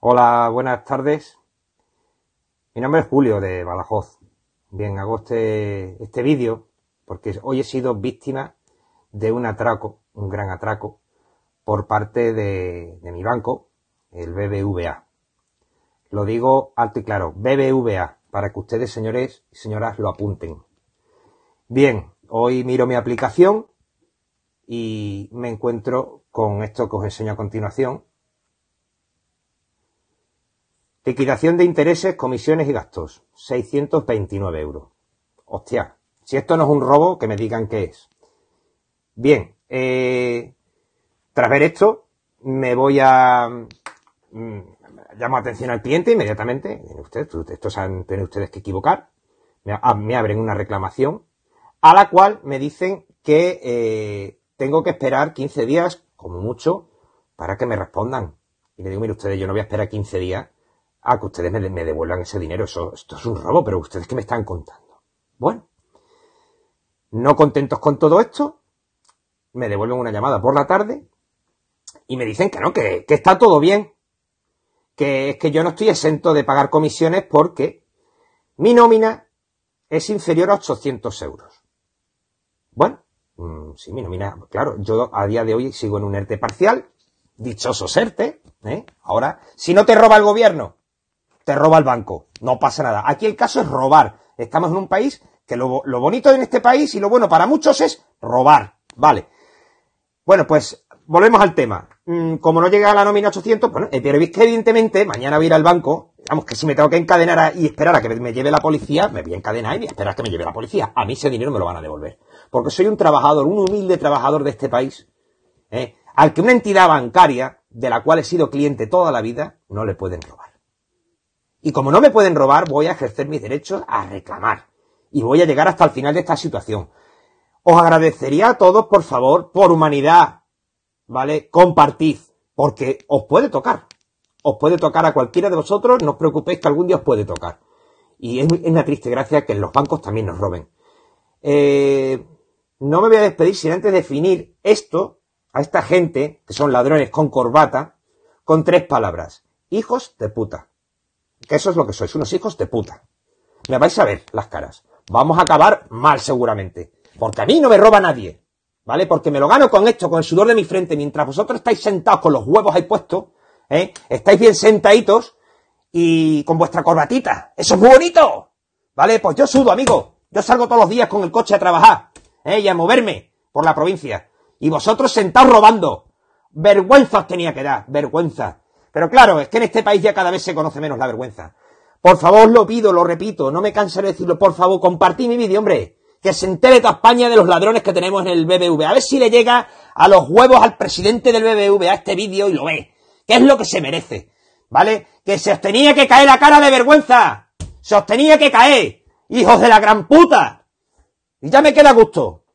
Hola, buenas tardes. Mi nombre es Julio de Balajoz, Bien, hago este, este vídeo porque hoy he sido víctima de un atraco, un gran atraco, por parte de, de mi banco, el BBVA. Lo digo alto y claro, BBVA, para que ustedes, señores y señoras, lo apunten. Bien, hoy miro mi aplicación y me encuentro con esto que os enseño a continuación, Liquidación de intereses, comisiones y gastos. 629 euros. Hostia, si esto no es un robo, que me digan qué es. Bien, eh, tras ver esto, me voy a... Mm, llamo atención al cliente inmediatamente. Ustedes, esto han tenido ustedes que equivocar. Ah, me, abren una reclamación, a la cual me dicen que eh, tengo que esperar 15 días, como mucho, para que me respondan. Y le digo, mire ustedes, yo no voy a esperar 15 días Ah, que ustedes me, devuelvan ese dinero. Eso, esto es un robo, pero ustedes que me están contando. Bueno, no contentos con todo esto, me devuelven una llamada por la tarde y me dicen que no, que, está todo bien. Que es que yo no estoy exento de pagar comisiones porque mi nómina es inferior a 800 euros. Bueno, mm, sí, mi nómina, claro, yo a día de hoy sigo en un ERTE parcial, dichoso serte, ¿eh? Ahora, si no te roba el gobierno, te roba el banco. No pasa nada. Aquí el caso es robar. Estamos en un país que lo, bonito en este país y lo bueno para muchos es robar. Vale. Bueno, pues volvemos al tema. Mm, como no llega a la nómina 800, bueno, eh, pero que evidentemente mañana voy a ir al banco. Vamos, que si me tengo que encadenar y esperar a que me lleve la policía, me voy a encadenar y esperar a que me lleve la policía. A mí ese dinero me lo van a devolver. Porque soy un trabajador, un humilde trabajador de este país, ¿eh? al que una entidad bancaria, de la cual he sido cliente toda la vida, no le pueden robar. Y como no me pueden robar, voy a ejercer mis derechos a reclamar. Y voy a llegar hasta el final de esta situación. Os agradecería a todos, por favor, por humanidad, ¿vale? Compartid, porque os puede tocar. Os puede tocar a cualquiera de vosotros, no os preocupéis que algún día os puede tocar. Y es una triste gracia que en los bancos también nos roben. Eh, no me voy a despedir sin antes definir esto a esta gente, que son ladrones con corbata, con tres palabras. Hijos de puta. Que eso es lo que sois, unos hijos de puta. Me vais a ver las caras. Vamos a acabar mal seguramente. Porque a mí no me roba nadie. ¿Vale? Porque me lo gano con esto, con el sudor de mi frente, mientras vosotros estáis sentados con los huevos ahí puestos, ¿eh? Estáis bien sentaditos y con vuestra corbatita. ¡Eso es muy bonito! ¿Vale? Pues yo sudo, amigo. Yo salgo todos los días con el coche a trabajar, ¿eh? Y a moverme por la provincia. Y vosotros sentados robando. Vergüenza os tenía que dar, vergüenza. Pero claro, es que en este país ya cada vez se conoce menos la vergüenza. Por favor, lo pido, lo repito, no me cansaré de decirlo, por favor, compartí mi vídeo, hombre. Que se entere toda España de los ladrones que tenemos en el BBV. A ver si le llega a los huevos al presidente del BBV a este vídeo y lo ve. Que es lo que se merece. ¿Vale? Que se os tenía que caer la cara de vergüenza. Se os tenía que caer. Hijos de la gran puta. Y ya me queda gusto.